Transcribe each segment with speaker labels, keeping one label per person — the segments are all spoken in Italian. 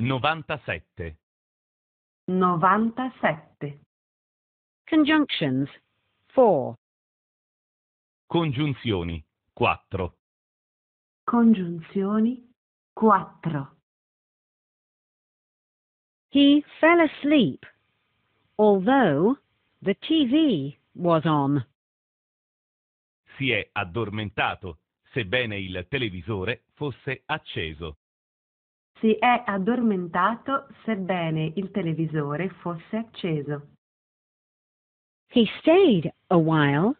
Speaker 1: 97.
Speaker 2: 97. Conjunctions. 4.
Speaker 1: Congiunzioni. 4.
Speaker 2: Congiunzioni. 4. He fell asleep, although the TV was on.
Speaker 1: Si è addormentato, sebbene il televisore fosse acceso.
Speaker 2: Si è addormentato sebbene il televisore fosse acceso. He stayed a while,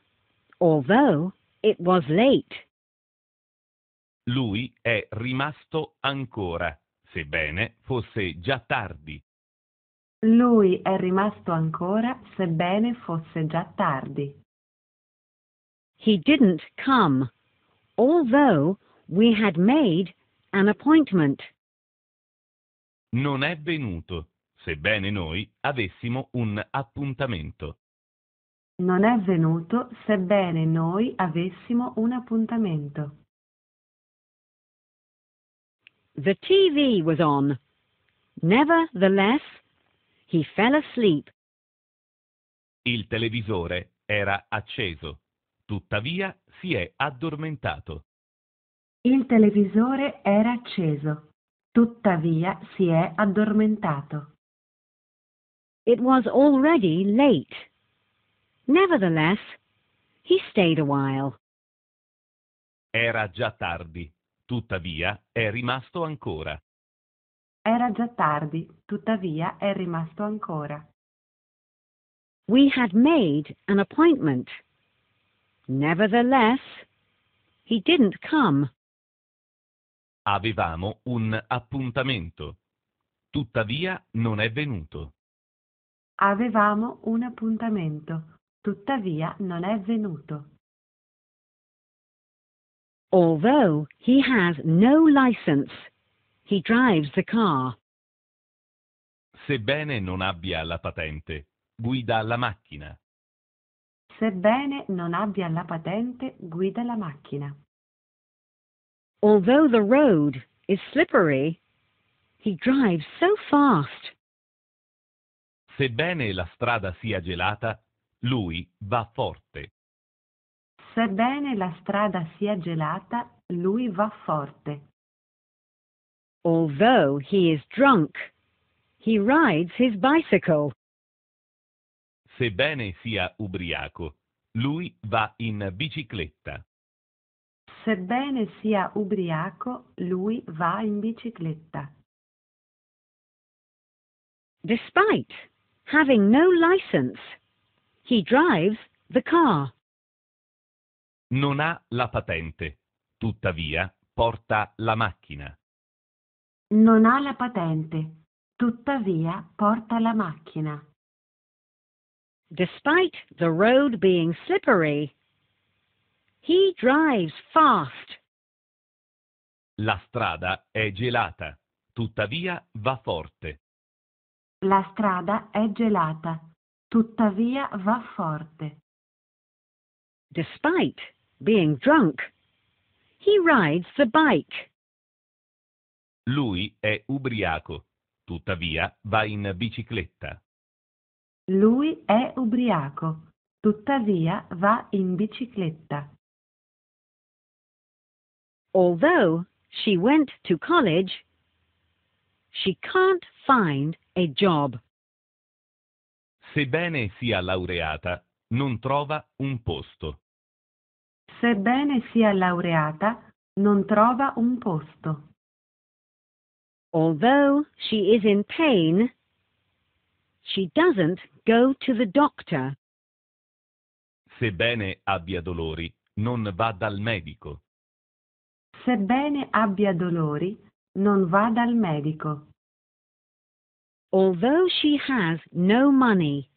Speaker 2: although it was late.
Speaker 1: Lui è rimasto ancora, sebbene fosse già tardi.
Speaker 2: Lui è rimasto ancora, sebbene fosse già tardi. He didn't come, although we had made an appointment.
Speaker 1: Non è venuto, sebbene noi avessimo un appuntamento.
Speaker 2: Non è venuto, sebbene noi avessimo un appuntamento. The TV was on. Nevertheless, he fell asleep.
Speaker 1: Il televisore era acceso. Tuttavia si è addormentato.
Speaker 2: Il televisore era acceso. Tuttavia si è addormentato. It was already late. Nevertheless, he stayed a while.
Speaker 1: Era già tardi, tuttavia è rimasto ancora.
Speaker 2: Era già tardi, tuttavia è rimasto ancora. We had made an appointment. Nevertheless, he didn't come.
Speaker 1: Avevamo un appuntamento. Tuttavia non è venuto.
Speaker 2: Avevamo un appuntamento. Tuttavia non è venuto. Although he has no license, he drives the car.
Speaker 1: Sebbene non abbia la patente, guida la macchina.
Speaker 2: Sebbene non abbia la patente, guida la macchina. Although the road is slippery, he drives so fast.
Speaker 1: Sebbene la strada sia gelata, lui va forte.
Speaker 2: Sebbene la strada sia gelata, lui va forte. Although he is drunk, he rides his bicycle.
Speaker 1: Sebbene sia ubriaco, lui va in bicicletta.
Speaker 2: Sebbene sia ubriaco, lui va in bicicletta. Despite having no license, he drives the car.
Speaker 1: Non ha la patente, tuttavia porta la macchina.
Speaker 2: Non ha la patente, tuttavia porta la macchina. Despite the road being slippery, He drives fast.
Speaker 1: La strada è gelata, tuttavia va forte.
Speaker 2: La strada è gelata, tuttavia va forte. Despite being drunk, he rides the bike.
Speaker 1: Lui è ubriaco, tuttavia va in bicicletta.
Speaker 2: Lui è ubriaco, tuttavia va in bicicletta. Although she went to college, she can't find a job.
Speaker 1: Sebbene sia laureata, non trova un posto.
Speaker 2: Sebbene sia laureata, non trova un posto. Although she is in pain, she doesn't go to the doctor.
Speaker 1: Sebbene abbia dolori, non va dal medico.
Speaker 2: Sebbene abbia dolori, non va dal medico. Although she has no money,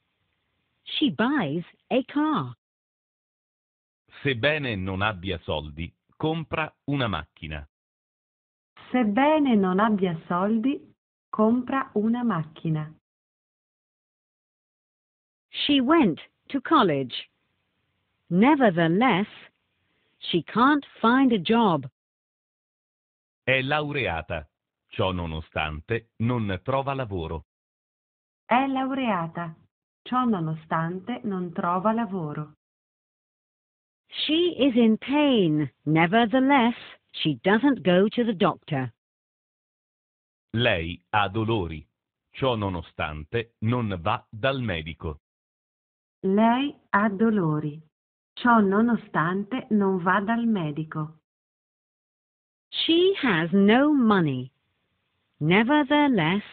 Speaker 2: she buys a car.
Speaker 1: Sebbene non abbia soldi, compra una macchina.
Speaker 2: Sebbene non abbia soldi, compra una macchina. She went to college. Nevertheless, she can't find a job.
Speaker 1: È laureata. Ciò nonostante non trova lavoro.
Speaker 2: È laureata. Ciò nonostante non trova lavoro. She is in pain. Nevertheless, she doesn't go to the doctor.
Speaker 1: Lei ha dolori. Ciò nonostante non va dal medico.
Speaker 2: Lei ha dolori. Ciò nonostante non va dal medico. She has no money. Nevertheless,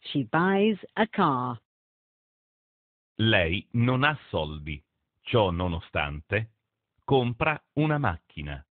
Speaker 2: she buys a car.
Speaker 1: Lei non ha soldi. Ciò nonostante, compra una macchina.